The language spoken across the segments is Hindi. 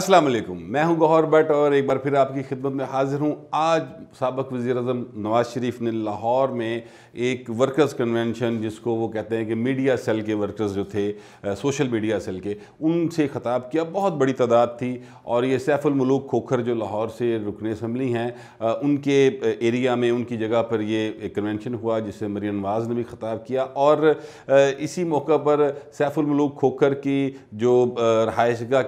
अस्सलाम वालेकुम मैं हूं गौहर भट्ट और एक बार फिर आपकी खिदमत में हाजिर हूं आज सबक वज़ी अजम नवाज़ शरीफ ने लाहौर में एक वर्कर्स कन्वेंशन जिसको वो कहते हैं कि मीडिया सेल के वर्कर्स जो थे आ, सोशल मीडिया सेल के उनसे ख़ताब किया बहुत बड़ी तादाद थी और ये सैफुलमलूक खोखर जो लाहौर से रुकन इसम्बली हैं उनके एरिया में उनकी जगह पर ये एक कन्वेंशन हुआ जिसे मरियन नवाज़ ने भी ख़ताब किया और इसी मौका पर सैफुलमलूक खोखर की जो गाह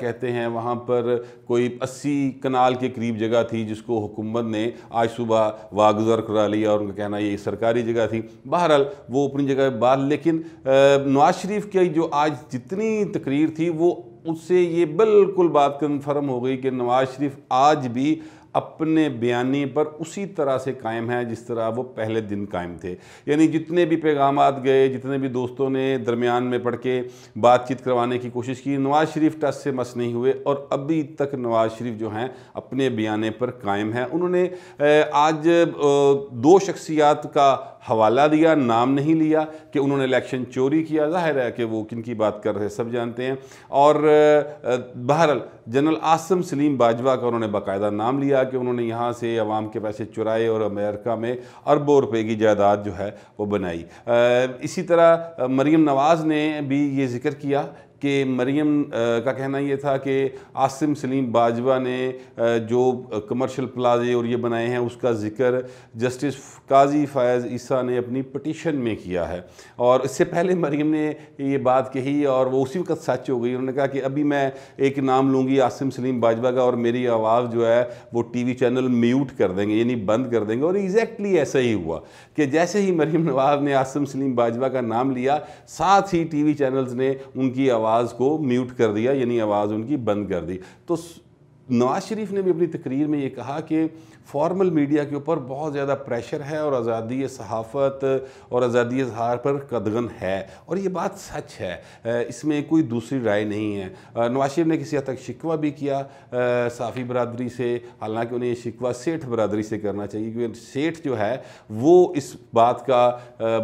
कहते हैं वहाँ पर पर कोई अस्सी कनाल के करीब जगह थी जिसको हुकूमत ने आज सुबह वागजर करा लिया और उनका कहना ये सरकारी जगह थी बहरहाल वो अपनी जगह बाद लेकिन नवाज शरीफ की जो आज जितनी तकरीर थी वो उससे ये बिल्कुल बात कन्फर्म हो गई कि नवाज शरीफ आज भी अपने बयानी पर उसी तरह से कायम है जिस तरह वो पहले दिन कायम थे यानी जितने भी पैगाम गए जितने भी दोस्तों ने दरमियान में पढ़ के बातचीत करवाने की कोशिश की नवाज़ शरीफ टस से मस नहीं हुए और अभी तक नवाज़ शरीफ जो हैं अपने बयाने पर कायम है उन्होंने आज दो शख्सियात का हवाला दिया नाम नहीं लिया कि उन्होंने इलेक्शन चोरी किया जाहिर है कि वो किन की बात कर रहे सब जानते हैं और बहरहाल जनरल आसम सलीम बाजवा का उन्होंने बाकायदा नाम लिया कि उन्होंने यहाँ से आवाम के पैसे चुराए और अमेरिका में अरबों रुपए की जायदाद जो है वो बनाई इसी तरह मरीम नवाज़ ने भी ये जिक्र किया कि मरीम का कहना ये था कि आसिम सलीम बाजवा ने जो कमर्शियल प्लाजे और ये बनाए हैं उसका जिक्र जस्टिस काजी फ़ैज़ ईसा ने अपनी पटिशन में किया है और इससे पहले मरीम ने ये बात कही और वो उसी वक्त सच हो गई उन्होंने कहा कि अभी मैं एक नाम लूँगी आसिम सलीम बाजवा का और मेरी आवाज़ जो है वो वी चैनल म्यूट कर देंगे यानी बंद कर देंगे और एग्जैक्टली ऐसा ही हुआ कि जैसे ही मरीम नवाज ने आसिम सलीम बाजवा का नाम लिया साथ ही वी चैनल्स ने उनकी आवाज़ आवाज़ को म्यूट कर दिया यानी आवाज़ उनकी बंद कर दी तो नवाज़ शरीफ ने भी अपनी तकरीर में ये कहा कि फॉर्मल मीडिया के ऊपर बहुत ज़्यादा प्रेशर है और आज़ादी सहाफ़त और आज़ादी इजहार पर कदगन है और ये बात सच है इसमें कोई दूसरी राय नहीं है नवाज ने किसी हद तक शिकवा भी किया साफ़ी बरदरी से हालांकि उन्हें शिकवा सेठ बरदरी से करना चाहिए क्योंकि सेठ जो है वो इस बात का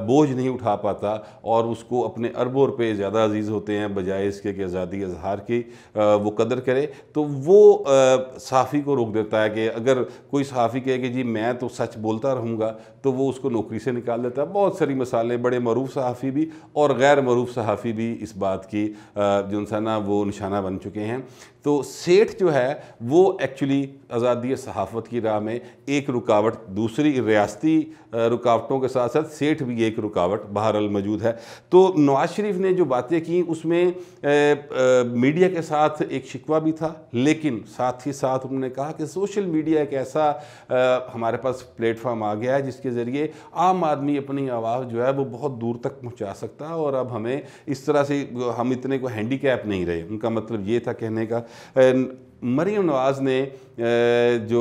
बोझ नहीं उठा पाता और उसको अपने अरबों रुपये ज़्यादा अजीज़ होते हैं बजाय इसके कि आज़ादी इजहार की वो कदर करे तो वो साफ़ी को रोक देता है कि अगर कोई सहाफ़ी कहे कि जी मैं तो सच बोलता रहूँगा तो वो उसको नौकरी से निकाल देता है बहुत सारी मसाले बड़े मरूफ सहाफ़ी भी और गैर मरूफ सहाफ़ी भी इस बात की जो सा ना वो निशाना बन चुके हैं तो सेठ जो है वो एक्चुअली आज़ादी सहाफ़त की राह में एक रुकावट दूसरी रियासती रुकावटों के साथ साथ सेठ भी एक रुकावट बहरल मौजूद है तो नवाज़ शरीफ ने जो बातें की उसमें ए, ए, मीडिया के साथ एक शिकवा भी था लेकिन साथ ही साथ उन्होंने कहा कि सोशल मीडिया एक ऐसा ए, हमारे पास प्लेटफॉर्म आ गया है जिसके ज़रिए आम आदमी अपनी आवाज़ जो है वो बहुत दूर तक पहुँचा सकता है और अब हमें इस तरह से हम इतने को हैंडी नहीं रहे उनका मतलब ये था कहने का मरीम नवाज़ ने जो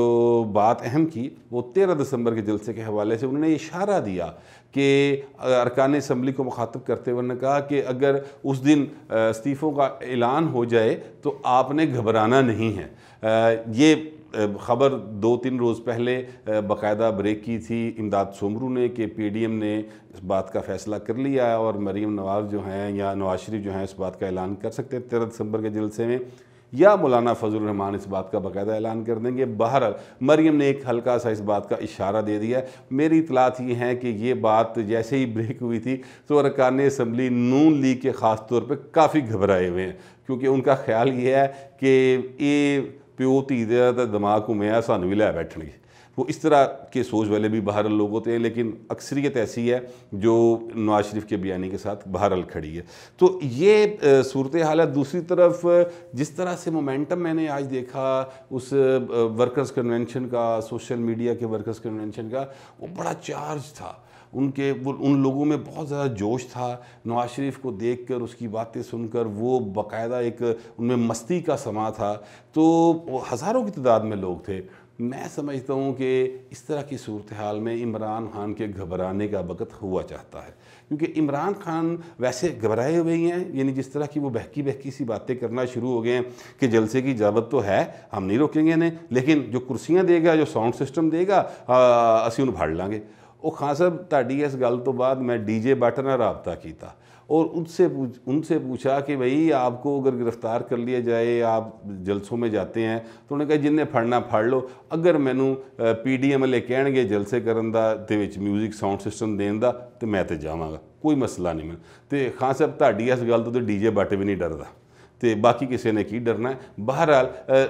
बात अहम की वो तेरह दिसंबर के जलसे के हवाले से उन्होंने इशारा दिया कि अरकान इसम्बली को मुखातब करते हुए उन्होंने कहा कि अगर उस दिन इस्तीफ़ों का ऐलान हो जाए तो आपने घबराना नहीं है ये ख़बर दो तीन रोज़ पहले बाकायदा ब्रेक की थी इमदाद सोमरू ने कि पीडीएम ने इस बात का फ़ैसला कर लिया और मरीम नवाज़ जो हैं या नवाज शरीफ जो हैं इस बात का ऐलान कर सकते हैं तेरह दिसंबर के जलसे में या मौलाना फजल रहमान इस बात का बाकायदा ऐलान कर देंगे बाहर मरीम ने एक हल्का सा इस बात का इशारा दे दिया मेरी इतलात ये हैं कि ये बात जैसे ही ब्रेक हुई थी तो अरकान इसम्बली नून लीग के ख़ास तौर पर काफ़ी घबराए हुए हैं क्योंकि उनका ख्याल ये है कि ये प्यो धी का दिमाग घूमे सानू भी लै बैठने वो इस तरह के सोच वाले भी बहरल लोग होते हैं लेकिन अक्सरियत ऐसी है जो नवाज शरीफ के बयानी के साथ बहरल खड़ी है तो ये सूरत हाल है दूसरी तरफ जिस तरह से मोमेंटम मैंने आज देखा उस वर्कर्स कन्वेंशन का सोशल मीडिया के वर्कर्स कन्वेंशन का वो बड़ा चार्ज था उनके वो उन लोगों में बहुत ज़्यादा जोश था नवाज शरीफ को देख कर उसकी बातें सुनकर वो बाकायदा एक उनमें मस्ती का समा था तो हज़ारों की तादाद में लोग थे मैं समझता हूँ कि इस तरह की सूरत हाल में इमरान खान के घबराने का वक़्त हुआ चाहता है क्योंकि इमरान खान वैसे घबराए हुए ही हैं यानी जिस तरह की वो बहकी बहकी सी बातें करना शुरू हो गए हैं कि जलसे की इजावत तो है हम नहीं रोकेंगे इन्हें लेकिन जो कुर्सियाँ देगा जो साउंड सिस्टम देगा असं उन्हें फाड़ लाँगे वो ਖਾਨ साहब ਤੁਹਾਡੀ ਇਸ ਗੱਲ ਤੋਂ ਬਾਅਦ ਮੈਂ ਡੀਜੇ ਬਟ ਨਾਲ किया और उनसे पूछ उनसे पूछा कि भाई आपको अगर गिरफ़्तार कर लिया जाए आप जलसों में जाते हैं ਤਾਂ ਉਹਨੇ ਕਿਹਾ ਜਿੰਨੇ ਫੜਨਾ ਫੜ ਲਓ ਅਗਰ ਮੈਨੂੰ ਪੀਡੀਐਮ ਵਾਲੇ ਕਹਿਣਗੇ ਜਲਸੇ ਕਰਨ ਦਾ ਤੇ ਵਿੱਚ 뮤직 ਸਾਊਂਡ ਸਿਸਟਮ ਦੇਣ ਦਾ ਤੇ ਮੈਂ ਤੇ ਜਾਵਾਂਗਾ ਕੋਈ ਮਸਲਾ ਨਹੀਂ ਮੈਨੂੰ ਤੇ ਖਾਨ ਸਾਹਿਬ ਤੁਹਾਡੀ ਇਸ ਗੱਲ ਤੋਂ ਤੇ ਡੀਜੇ ਬਾਟੇ ਵੀ ਨਹੀਂ ਡਰਦਾ ਤੇ बाकी किसी ने की डरना है बहरहाल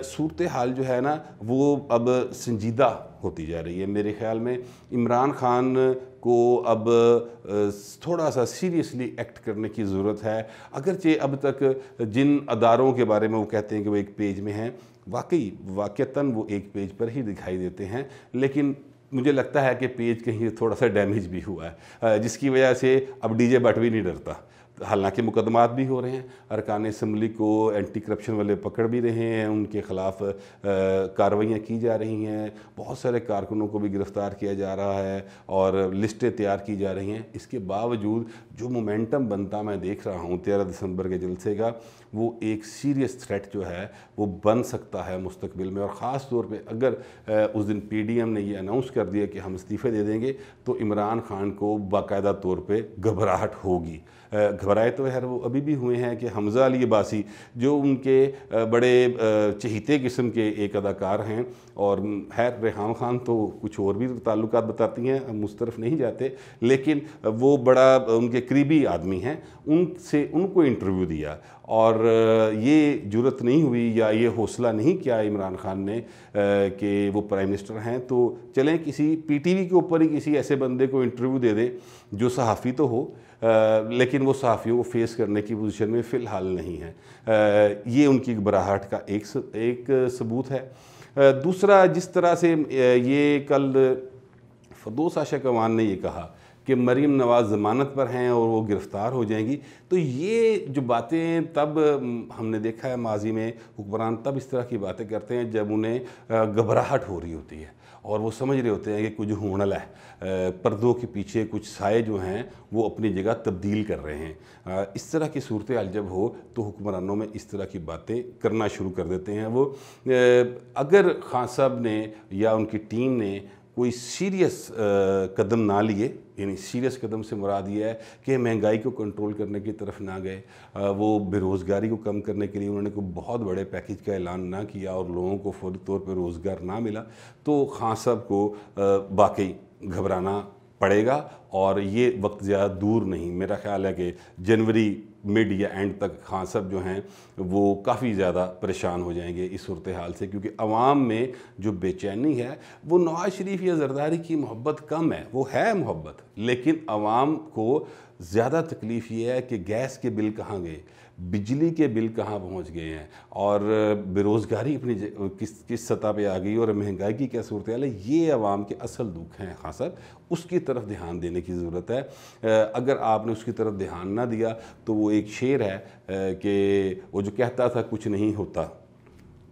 सूरत हाल जो है ना वो अब संजीदा होती जा रही है मेरे ख्याल में इमरान खान को अब थोड़ा सा सीरियसली एक्ट करने की ज़रूरत है अगरचे अब तक जिन अदारों के बारे में वो कहते हैं कि वो एक पेज में हैं वाकई वाक़ता वो एक पेज पर ही दिखाई देते हैं लेकिन मुझे लगता है कि पेज कहीं थोड़ा सा डैमेज भी हुआ है जिसकी वजह से अब डीजे बट भी नहीं डरता हालांकि मुकदमात भी हो रहे हैं अरकान इसम्बली को एंटी करप्शन वाले पकड़ भी रहे हैं उनके ख़िलाफ़ कार्रवाइयाँ की जा रही हैं बहुत सारे कारकुनों को भी गिरफ़्तार किया जा रहा है और लिस्टें तैयार की जा रही हैं इसके बावजूद जो मोमेंटम बनता मैं देख रहा हूँ तेरह दिसंबर के जलसे का वो एक सीरियस थ्रेट जो है वो बन सकता है मुस्तबिल में और ख़ास तौर पर अगर उस दिन पी डी एम ने यह अनाउंस कर दिया कि हम इस्तीफ़े दे देंगे तो इमरान खान को बाकायदा तौर पर घबराहट होगी ख़राए तो खैर वो अभी भी हुए हैं कि हमज़ा अली बासी जो उनके बड़े चहीते किस्म के एक अदाकार हैं और खैर रेहान ख़ान तो कुछ और भी ताल्लुक बताती हैं मुस्तरफ नहीं जाते लेकिन वो बड़ा उनके करीबी आदमी हैं उनसे उनको इंटरव्यू दिया और ये जरूरत नहीं हुई या ये हौसला नहीं किया इमरान खान ने कि वो प्राइम मिनिस्टर हैं तो चलें किसी पीटीवी के ऊपर ही किसी ऐसे बंदे को इंटरव्यू दे दें जो सहाफ़ी तो हो लेकिन वो सहाफ़ियों को फेस करने की पोजीशन में फ़िलहाल नहीं है ये उनकी घबराहट का एक एक सबूत है दूसरा जिस तरह से ये कल फदोस आशा कमान ने ये कहा कि मरीम नवाज़ ज़मानत पर हैं और वो गिरफ़्तार हो जाएंगी तो ये जो बातें तब हमने देखा है माजी में हुक्मरान तब इस तरह की बातें करते हैं जब उन्हें घबराहट हो रही होती है और वो समझ रहे होते हैं कि कुछ होणल है पर्दों के पीछे कुछ साए जो हैं वो अपनी जगह तब्दील कर रहे हैं इस तरह की सूरत हाल जब हो तो हुक्मरानों में इस तरह की बातें करना शुरू कर देते हैं वो अगर खान साहब ने या उनकी टीम ने कोई सीरियस कदम ना लिए यानी सीरियस कदम से मुराद ये है कि महंगाई को कंट्रोल करने की तरफ ना गए वो बेरोज़गारी को कम करने के लिए उन्होंने कोई बहुत बड़े पैकेज का ऐलान ना किया और लोगों को फौरी तौर पर रोज़गार ना मिला तो खां साहब को वाकई घबराना पड़ेगा और ये वक्त ज़्यादा दूर नहीं मेरा ख्याल है कि जनवरी मिड या एंड तक खान हाँ, साहब जो हैं वो काफ़ी ज़्यादा परेशान हो जाएंगे इस सूरत हाल से क्योंकि आवाम में जो बेचैनी है वो नवाज़ शरीफ या जरदारी की मोहब्बत कम है वो है मोहब्बत लेकिन आवाम को ज़्यादा तकलीफ़ ये है कि गैस के बिल कहाँ गए बिजली के बिल कहाँ पहुँच गए हैं और बेरोज़गारी अपनी किस किस सतह पे आ गई और महंगाई की क्या सूरत है ये आवाम के असल दुख हैं खास हाँ उसकी तरफ ध्यान देने की ज़रूरत है अगर आपने उसकी तरफ ध्यान ना दिया तो वो एक शेर है कि वो जो कहता था कुछ नहीं होता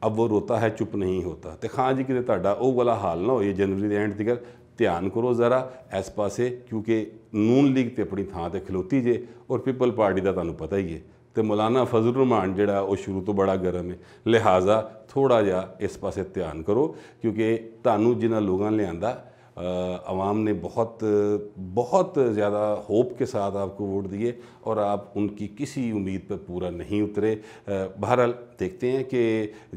अब वो रोता है चुप नहीं होता तो खां जी कि ਤੁਹਾਡਾ ਉਹ हाल ना हो जनवरी एंड ਦੇ ध्यान करो ज़रा ਕਰੋ पास क्योंकि नून लीग तो अपनी थान ਆਪਣੀ ਥਾਂ जे और पीपल पार्टी का ਪਾਰਟੀ पता ही है तो मौलाना फजल ਰਹਿਮਾਨ जोड़ा ਉਹ शुरू तो बड़ा गर्म है लिहाजा थोड़ा जहा इस पास ध्यान करो क्योंकि तू ਜਿਨ੍ਹਾਂ ਲੋਕਾਂ आवाम ने बहुत बहुत ज़्यादा होप के साथ आपको वोट दिए और आप उनकी किसी उम्मीद पर पूरा नहीं उतरे बहरहाल देखते हैं कि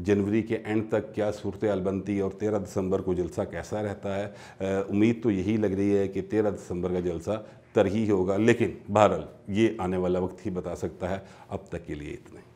जनवरी के एंड तक क्या सूरत हाल बनती है और तेरह दिसंबर को जलसा कैसा रहता है उम्मीद तो यही लग रही है कि तेरह दिसंबर का जलसा तरही ही होगा लेकिन बहरहाल ये आने वाला वक्त ही बता सकता है अब तक के लिए इतने